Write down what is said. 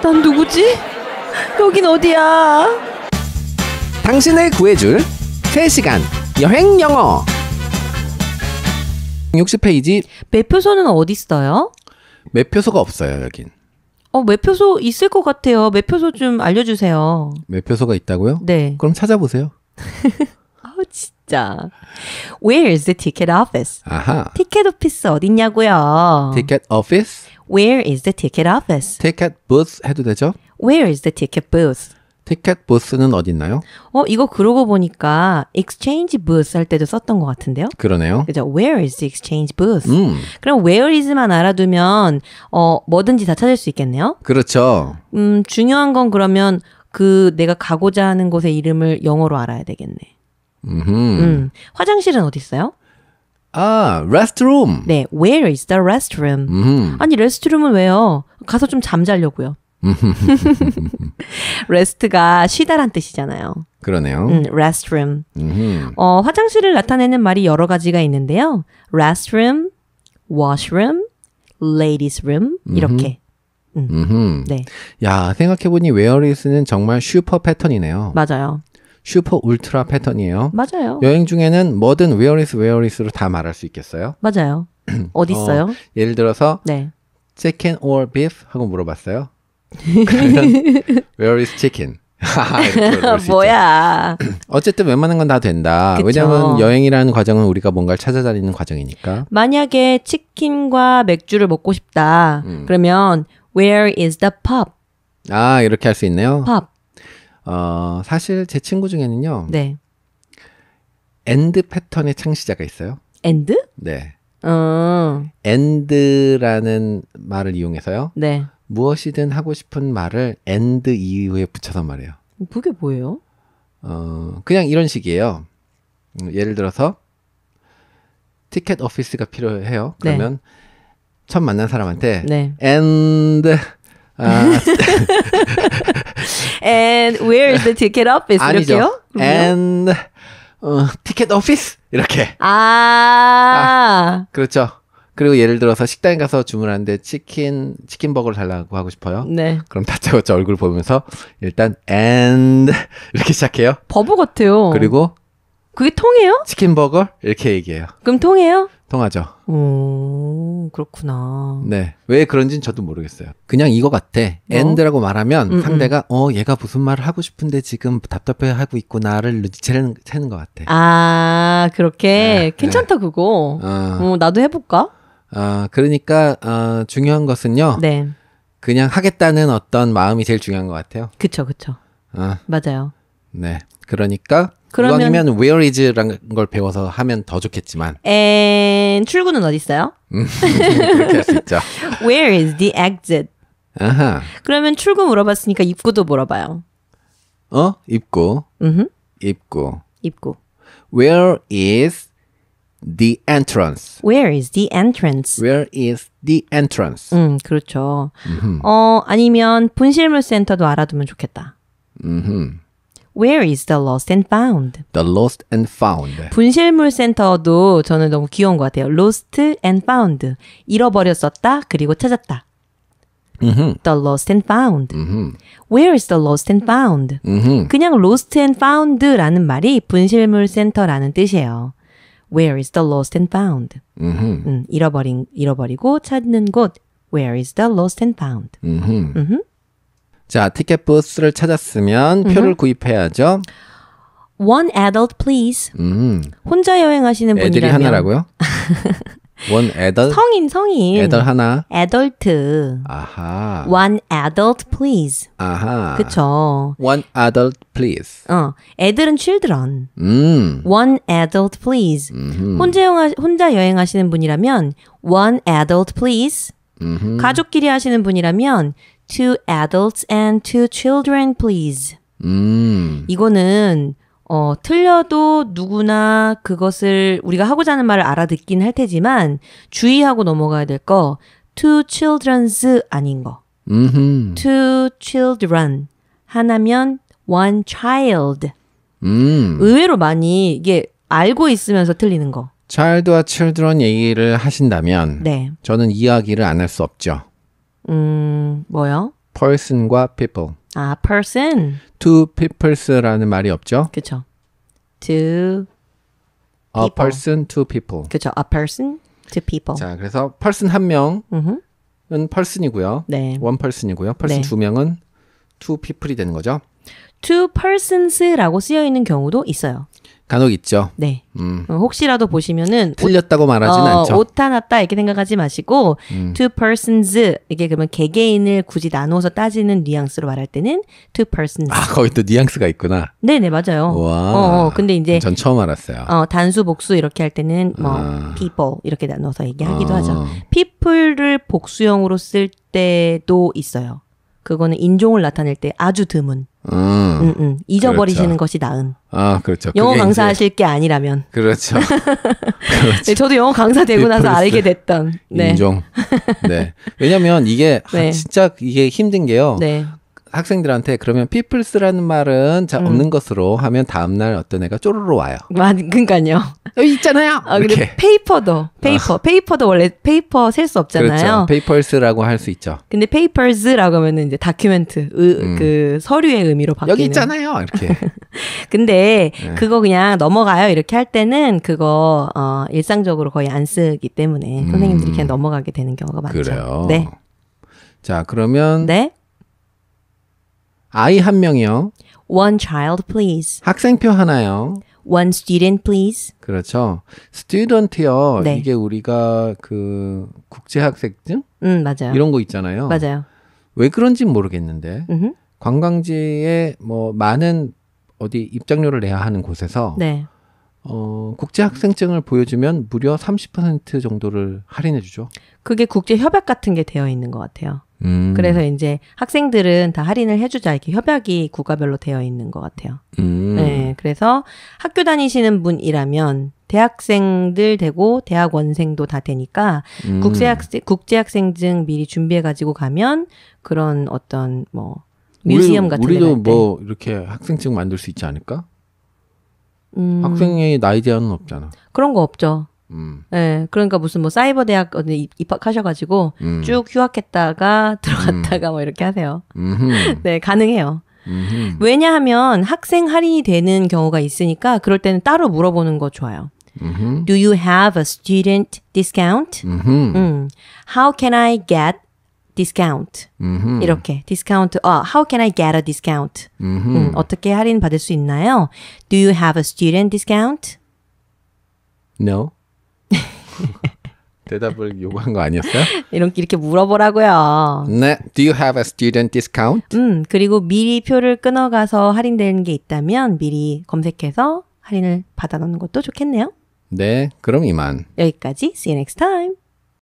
난 누구지? 여긴 어디야? 당신을 구해줄 3시간 여행 영어 60페이지 매표소는 어디 있어요? 매표소가 없어요 여긴 어 매표소 있을 것 같아요 매표소 좀 알려주세요 매표소가 있다고요? 네 그럼 찾아보세요 아 진짜 Where is the ticket office? 아하 티켓 오피스 어딨냐고요 티켓 오피스? Where is the ticket office? ticket booth 해도 되죠? Where is the ticket booth? 티켓 부스는 어디 있나요? 어, 이거 그러고 보니까 exchange booth 할 때도 썼던 것 같은데요? 그러네요. 그죠? Where is the exchange booth? 음. 그럼 where is만 알아두면 어, 뭐든지 다 찾을 수 있겠네요? 그렇죠. 음, 중요한 건 그러면 그 내가 가고자 하는 곳의 이름을 영어로 알아야 되겠네. 음 화장실은 어디 있어요? 아, restroom. 네, where is the restroom? 음. 아니, 레스트룸은 왜요? 가서 좀 잠자려고요. r e s 가 쉬다란 뜻이잖아요. 그러네요. 음, restroom. 음 어, 화장실을 나타내는 말이 여러 가지가 있는데요. restroom, washroom, ladies room 음. 이렇게. 음. 음. 네. 야, 생각해보니 where is는 정말 슈퍼 패턴이네요. 맞아요. 슈퍼 울트라 패턴이에요. 맞아요. 여행 중에는 뭐든 where is where is로 다 말할 수 있겠어요? 맞아요. 어디 있어요? 어, 예를 들어서 네. chicken or beef 하고 물어봤어요. where is chicken? 아, 뭐야. 어쨌든 웬만한 건 다 된다. 그쵸. 왜냐하면 여행이라는 과정은 우리가 뭔가를 찾아다니는 과정이니까. 만약에 치킨과 맥주를 먹고 싶다. 음. 그러면 where is the pub? 아 이렇게 할 수 있네요. pub. 어, 사실 제 친구 중에는요. 네. 엔드 패턴의 창시자가 있어요. 엔드? 네. 어. 엔드라는 말을 이용해서요. 네. 무엇이든 하고 싶은 말을 엔드 이후에 붙여서 말해요. 그게 뭐예요? 어, 그냥 이런 식이에요. 음, 예를 들어서 티켓 오피스가 필요해요. 네. 그러면 네. 처음 만난 사람한테 네. a n 아, And where is the ticket office? 아니죠. 이렇게요? And 어, t i c k e 이렇게. 아~, 아 그렇죠. 그리고 예를 들어서 식당에 가서 주문하는데 치킨 치킨 버거를 달라고 하고 싶어요. 네. 그럼 다짜고짜 얼굴 보면서 일단 and 이렇게 시작해요. 버버 같아요. 그리고 그게 통해요? 치킨 버거 이렇게 얘기해요. 그럼 통해요? 통하죠. 오, 그렇구나. 네. 왜 그런진 저도 모르겠어요. 그냥 이거 같아. 어? 엔드라고 말하면 음음. 음. 상대가, 어, 얘가 무슨 말을 하고 싶은데 지금 답답해 하고 있구나를 눈치채는, 채는 것 같아. 아, 그렇게? 네, 괜찮다, 네. 그거. 어. 어, 나도 해볼까? 아, 그러니까, 어, 중요한 것은요. 네. 그냥 하겠다는 어떤 마음이 제일 중요한 것 같아요. 그쵸, 그쵸. 아. 맞아요. 네. 그러니까, 그러면 이왕이면 where is라는 걸 배워서 하면 더 좋겠지만. And 출구는 어디 있어요? 음, 그렇게 할 수 있죠. Where is the exit? 아하. 그러면 출구 물어봤으니까 입구도 물어봐요. 어? 입구. 음. 입구. 입구. Where is the entrance? Where is the entrance? Where is the entrance? 음, 그렇죠. 음흠. 어, 아니면 분실물 센터도 알아두면 좋겠다. 음. Where is the lost and found? The lost and found. 분실물 센터도 저는 너무 귀여운 것 같아요. Lost and found. 잃어버렸었다 그리고 찾았다. Mm-hmm. The lost and found. Mm-hmm. Where is the lost and found? Mm-hmm. 그냥 lost and found라는 말이 분실물 센터라는 뜻이에요. Where is the lost and found? 음, 잃어버린 잃어버리고 찾는 곳. Where is the lost and found? 자, 티켓 부스를 찾았으면 표를 구입해야죠. One adult, please. 음. 혼자 여행하시는 분이라면 애들이 하나라고요? One adult. 성인, 성인. 애들 하나. Adult. 아하. One adult, please. 아하. 그쵸. One adult, please. 어, 애들은 children. 음. One adult, please. 음흠. 혼자, 여행하, 혼자 여행하시는 분이라면 one adult, please. 음흠. 가족끼리 하시는 분이라면 two adults and two children, please. 음. 이거는 어, 틀려도 누구나 그것을 우리가 하고자 하는 말을 알아듣긴 할 테지만 주의하고 넘어가야 될거 two children's 아닌 거. 음흠. two children 하나면 one child. 음. 의외로 많이 이게 알고 있으면서 틀리는 거. child와 children 얘기를 하신다면 네. 저는 이야기를 안 할 수 없죠. 음, 뭐요? person과 people. 아, person. two people's라는 말이 없죠? 그쵸. two people. a person, two people. 그쵸. a person, two people. 자, 그래서 person 한 명은 person이고요. 네. one person이고요. person 네. 두 명은 two people이 되는 거죠. two persons라고 쓰여 있는 경우도 있어요. 간혹 있죠. 네. 음. 어, 혹시라도 보시면은 틀렸다고 말하진 어, 않죠. 옳다 났다 이렇게 생각하지 마시고 음. two persons 이게 그러면 개개인을 굳이 나눠서 따지는 뉘앙스로 말할 때는 two persons. 아 거기 또 뉘앙스가 있구나. 네네 맞아요. 와. 어, 어, 근데 이제 전 처음 알았어요. 어 단수 복수 이렇게 할 때는 뭐 아. people 이렇게 나눠서 얘기하기도 아. 하죠. people를 복수형으로 쓸 때도 있어요. 그거는 인종을 나타낼 때 아주 드문. 음, 음, 음. 잊어버리시는 그렇죠. 것이 나은. 아, 그렇죠. 영어 강사하실 게 아니라면. 그렇죠. 그렇죠. 네, 저도 영어 강사 되고 나서 알게 됐던. 네. 인종. 네. 왜냐면 이게 네. 아, 진짜 이게 힘든 게요. 네. 학생들한테 그러면 people's라는 말은 잘 없는 음. 것으로 하면 다음날 어떤 애가 쪼르르 와요. 맞, 그니까요. 여기 어, 있잖아요. 아, 그리고 페이퍼도, 어. 페이퍼. 어. 페이퍼도 원래 페이퍼 셀 수 없잖아요. 그렇죠. 페이퍼스라고 할 수 있죠. 근데 페이퍼스라고 하면 이제 다큐멘트, 음. 그 서류의 의미로 바뀌는. 여기 있잖아요. 이렇게. 근데 네. 그거 그냥 넘어가요. 이렇게 할 때는 그거, 어, 일상적으로 거의 안 쓰기 때문에 음. 선생님들이 그냥 넘어가게 되는 경우가 많죠. 그래요. 네. 자, 그러면. 네. 아이 한 명이요. One child, please. 학생표 하나요. One student, please. 그렇죠. student요. 네. 이게 우리가 그 국제학생증? 음, 맞아요. 이런 거 있잖아요. 맞아요. 왜 그런지 모르겠는데 음흠. 관광지에 뭐 많은 어디 입장료를 내야 하는 곳에서 네. 어, 국제학생증을 보여주면 무려 30% 정도를 할인해주죠. 그게 국제협약 같은 게 되어 있는 것 같아요. 음. 그래서 이제 학생들은 다 할인을 해주자 이렇게 협약이 국가별로 되어 있는 것 같아요. 음. 네, 그래서 학교 다니시는 분이라면 대학생들 되고 대학원생도 다 되니까 음. 국제학생 국제학생증 미리 준비해 가지고 가면 그런 어떤 뭐 뮤지엄 우리, 같은 우리도 뭐 이렇게 학생증 만들 수 있지 않을까? 음. 학생의 나이 제한은 없잖아. 그런 거 없죠. 음. 네, 그러니까 무슨 뭐 사이버 대학 어디 입학하셔가지고 음. 쭉 휴학했다가 들어갔다가 음. 뭐 이렇게 하세요. 네, 가능해요. 왜냐하면 학생 할인이 되는 경우가 있으니까 그럴 때는 따로 물어보는 거 좋아요. Do you have a student discount? 음. How can I get discount? 이렇게 discount. 어, how can I get a discount? 음, 어떻게 할인 받을 수 있나요? Do you have a student discount? No. 대답을 요구한 거 아니었어요? 이런 이렇게 물어보라고요. 네. Do you have a student discount? 음, 그리고 미리 표를 끊어가서 할인되는 게 있다면 미리 검색해서 할인을 받아 놓는 것도 좋겠네요. 네, 그럼 이만. 여기까지. See you next time.